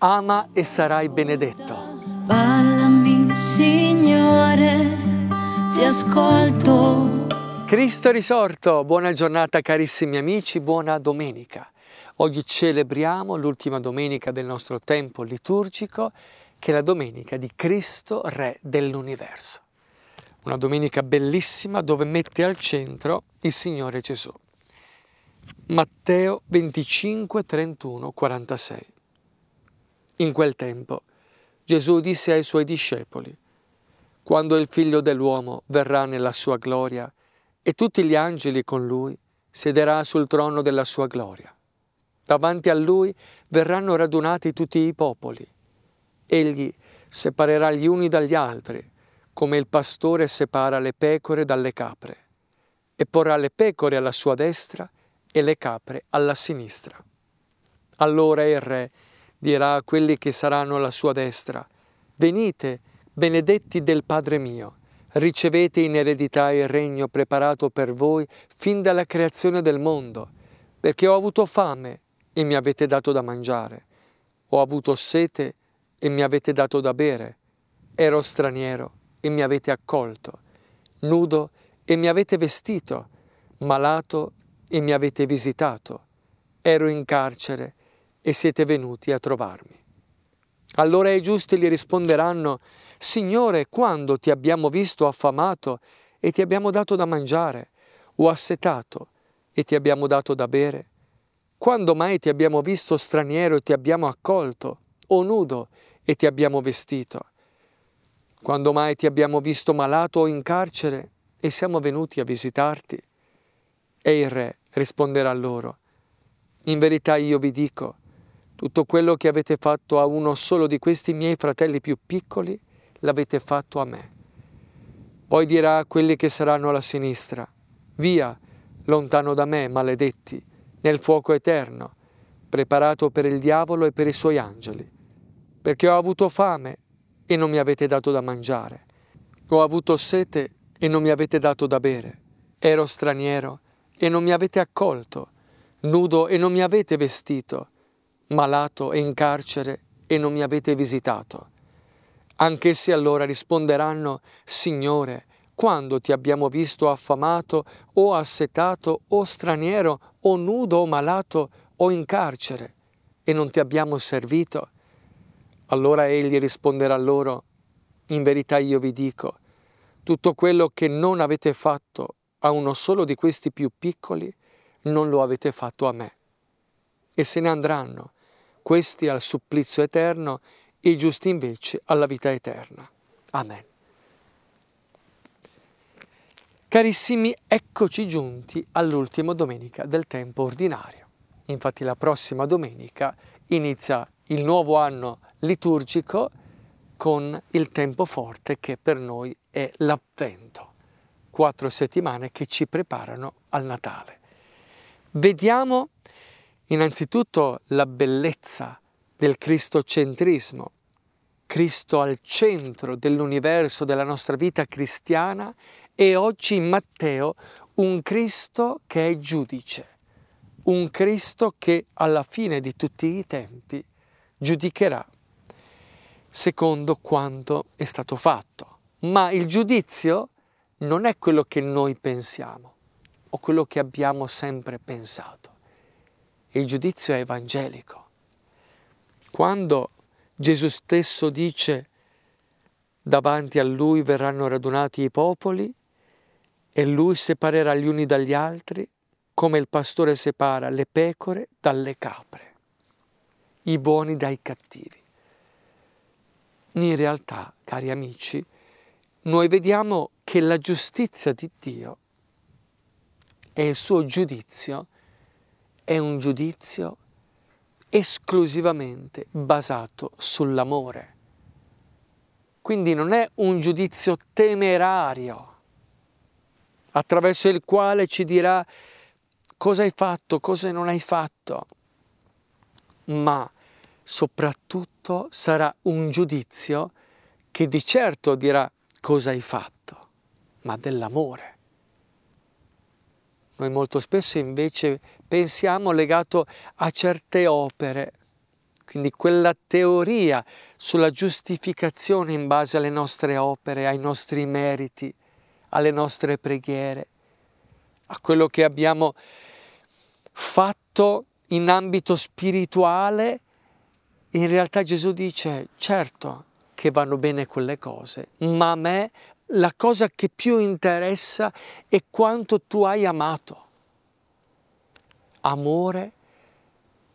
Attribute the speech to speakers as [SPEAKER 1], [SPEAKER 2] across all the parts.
[SPEAKER 1] ama e sarai benedetto. Ballami, Signore, ti ascolto. Cristo risorto, buona giornata carissimi amici, buona domenica. Oggi celebriamo l'ultima domenica del nostro tempo liturgico, che è la domenica di Cristo Re dell'universo. Una domenica bellissima dove mette al centro il Signore Gesù. Matteo 25, 31, 46. In quel tempo Gesù disse ai suoi discepoli, quando il figlio dell'uomo verrà nella sua gloria e tutti gli angeli con lui, siederà sul trono della sua gloria. Davanti a lui verranno radunati tutti i popoli. Egli separerà gli uni dagli altri, come il pastore separa le pecore dalle capre, e porrà le pecore alla sua destra e le capre alla sinistra. Allora il re dirà a quelli che saranno alla sua destra, venite, benedetti del Padre mio, ricevete in eredità il regno preparato per voi fin dalla creazione del mondo, perché ho avuto fame e mi avete dato da mangiare, ho avuto sete e mi avete dato da bere, ero straniero e mi avete accolto, nudo e mi avete vestito, malato e mi avete visitato, ero in carcere e e siete venuti a trovarmi. Allora i giusti gli risponderanno, Signore, quando ti abbiamo visto affamato e ti abbiamo dato da mangiare, o assetato e ti abbiamo dato da bere? Quando mai ti abbiamo visto straniero e ti abbiamo accolto, o nudo e ti abbiamo vestito? Quando mai ti abbiamo visto malato o in carcere e siamo venuti a visitarti? E il re risponderà loro, in verità io vi dico, tutto quello che avete fatto a uno solo di questi miei fratelli più piccoli, l'avete fatto a me. Poi dirà a quelli che saranno alla sinistra, via, lontano da me, maledetti, nel fuoco eterno, preparato per il diavolo e per i suoi angeli, perché ho avuto fame e non mi avete dato da mangiare, ho avuto sete e non mi avete dato da bere, ero straniero e non mi avete accolto, nudo e non mi avete vestito, malato e in carcere e non mi avete visitato. Anch'essi allora risponderanno, Signore, quando ti abbiamo visto affamato o assetato o straniero o nudo o malato o in carcere e non ti abbiamo servito? Allora egli risponderà loro, in verità io vi dico, tutto quello che non avete fatto a uno solo di questi più piccoli, non lo avete fatto a me. E se ne andranno questi al supplizio eterno, i giusti invece alla vita eterna. Amen. Carissimi, eccoci giunti all'ultima domenica del tempo ordinario. Infatti la prossima domenica inizia il nuovo anno liturgico con il tempo forte che per noi è l'Avvento, quattro settimane che ci preparano al Natale. Vediamo Innanzitutto la bellezza del cristocentrismo, Cristo al centro dell'universo della nostra vita cristiana e oggi in Matteo un Cristo che è giudice, un Cristo che alla fine di tutti i tempi giudicherà secondo quanto è stato fatto. Ma il giudizio non è quello che noi pensiamo o quello che abbiamo sempre pensato il giudizio è evangelico. Quando Gesù stesso dice davanti a lui verranno radunati i popoli e lui separerà gli uni dagli altri come il pastore separa le pecore dalle capre, i buoni dai cattivi. In realtà, cari amici, noi vediamo che la giustizia di Dio e il suo giudizio è un giudizio esclusivamente basato sull'amore. Quindi non è un giudizio temerario attraverso il quale ci dirà cosa hai fatto, cosa non hai fatto, ma soprattutto sarà un giudizio che di certo dirà cosa hai fatto, ma dell'amore. Noi molto spesso invece pensiamo legato a certe opere, quindi quella teoria sulla giustificazione in base alle nostre opere, ai nostri meriti, alle nostre preghiere, a quello che abbiamo fatto in ambito spirituale, in realtà Gesù dice certo che vanno bene quelle cose, ma a me la cosa che più interessa è quanto tu hai amato. Amore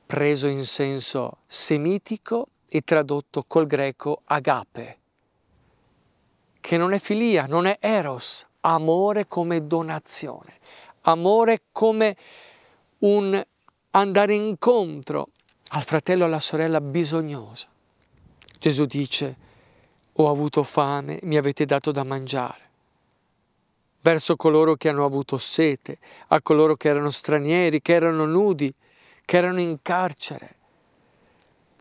[SPEAKER 1] preso in senso semitico e tradotto col greco agape, che non è filia, non è eros, amore come donazione, amore come un andare incontro al fratello o alla sorella bisognosa. Gesù dice, ho avuto fame, mi avete dato da mangiare. Verso coloro che hanno avuto sete, a coloro che erano stranieri, che erano nudi, che erano in carcere.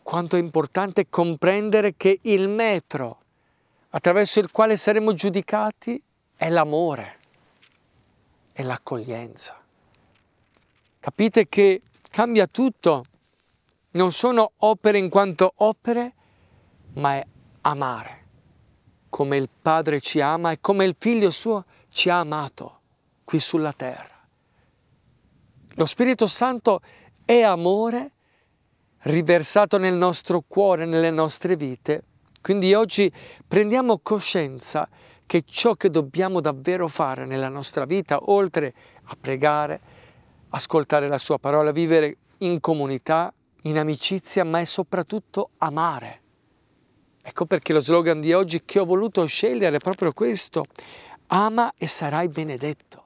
[SPEAKER 1] Quanto è importante comprendere che il metro attraverso il quale saremo giudicati è l'amore, è l'accoglienza. Capite che cambia tutto. Non sono opere in quanto opere, ma è amare come il Padre ci ama e come il Figlio suo ci ha amato qui sulla terra. Lo Spirito Santo è amore riversato nel nostro cuore, nelle nostre vite. Quindi oggi prendiamo coscienza che ciò che dobbiamo davvero fare nella nostra vita, oltre a pregare, ascoltare la sua parola, vivere in comunità, in amicizia, ma è soprattutto amare. Ecco perché lo slogan di oggi che ho voluto scegliere è proprio questo. Ama e sarai benedetto.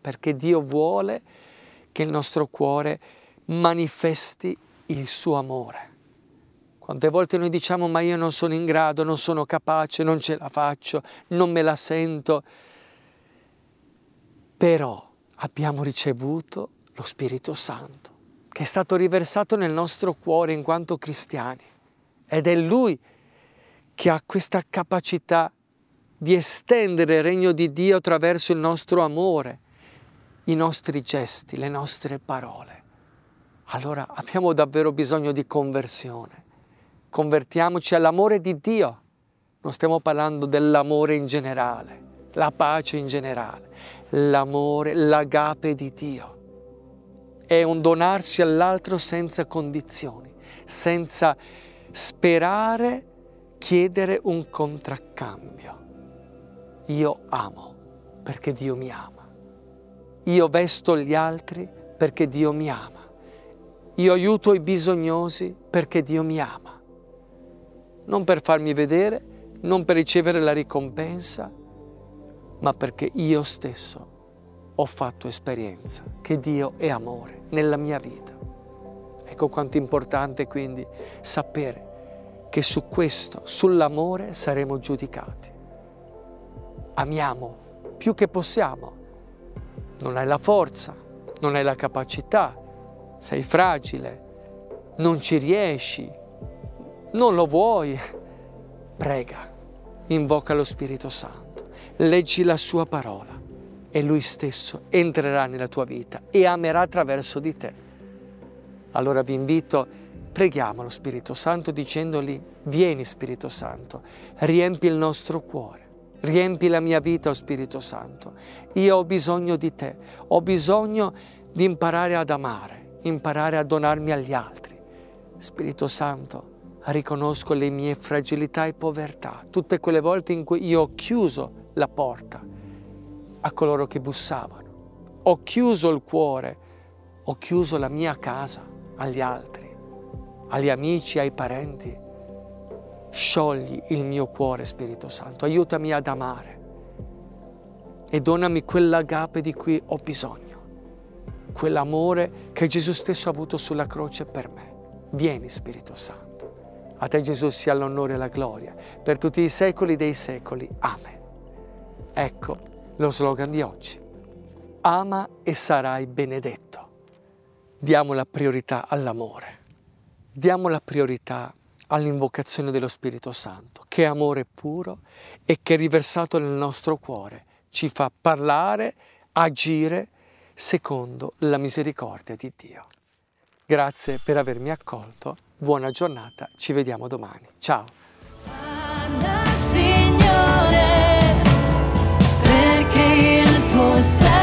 [SPEAKER 1] Perché Dio vuole che il nostro cuore manifesti il suo amore. Quante volte noi diciamo ma io non sono in grado, non sono capace, non ce la faccio, non me la sento. Però abbiamo ricevuto lo Spirito Santo che è stato riversato nel nostro cuore in quanto cristiani ed è Lui che ha questa capacità di estendere il regno di Dio attraverso il nostro amore, i nostri gesti, le nostre parole. Allora abbiamo davvero bisogno di conversione. Convertiamoci all'amore di Dio. Non stiamo parlando dell'amore in generale, la pace in generale, l'amore, l'agape di Dio. È un donarsi all'altro senza condizioni, senza sperare, chiedere un contraccambio. Io amo perché Dio mi ama. Io vesto gli altri perché Dio mi ama. Io aiuto i bisognosi perché Dio mi ama. Non per farmi vedere, non per ricevere la ricompensa, ma perché io stesso ho fatto esperienza che Dio è amore nella mia vita. Ecco quanto è importante quindi sapere che su questo, sull'amore, saremo giudicati. Amiamo più che possiamo. Non hai la forza, non hai la capacità, sei fragile, non ci riesci, non lo vuoi. Prega, invoca lo Spirito Santo, leggi la sua parola e lui stesso entrerà nella tua vita e amerà attraverso di te. Allora vi invito a Preghiamo lo Spirito Santo dicendogli, vieni Spirito Santo, riempi il nostro cuore. Riempi la mia vita, oh Spirito Santo. Io ho bisogno di te, ho bisogno di imparare ad amare, imparare a donarmi agli altri. Spirito Santo, riconosco le mie fragilità e povertà, tutte quelle volte in cui io ho chiuso la porta a coloro che bussavano, ho chiuso il cuore, ho chiuso la mia casa agli altri agli amici, ai parenti. Sciogli il mio cuore, Spirito Santo, aiutami ad amare e donami quell'agape di cui ho bisogno, quell'amore che Gesù stesso ha avuto sulla croce per me. Vieni, Spirito Santo. A te Gesù sia l'onore e la gloria, per tutti i secoli dei secoli. Amen. Ecco lo slogan di oggi. Ama e sarai benedetto. Diamo la priorità all'amore diamo la priorità all'invocazione dello Spirito Santo, che è amore puro e che riversato nel nostro cuore ci fa parlare, agire secondo la misericordia di Dio. Grazie per avermi accolto, buona giornata, ci vediamo domani. Ciao! Signore, perché il tuo sangue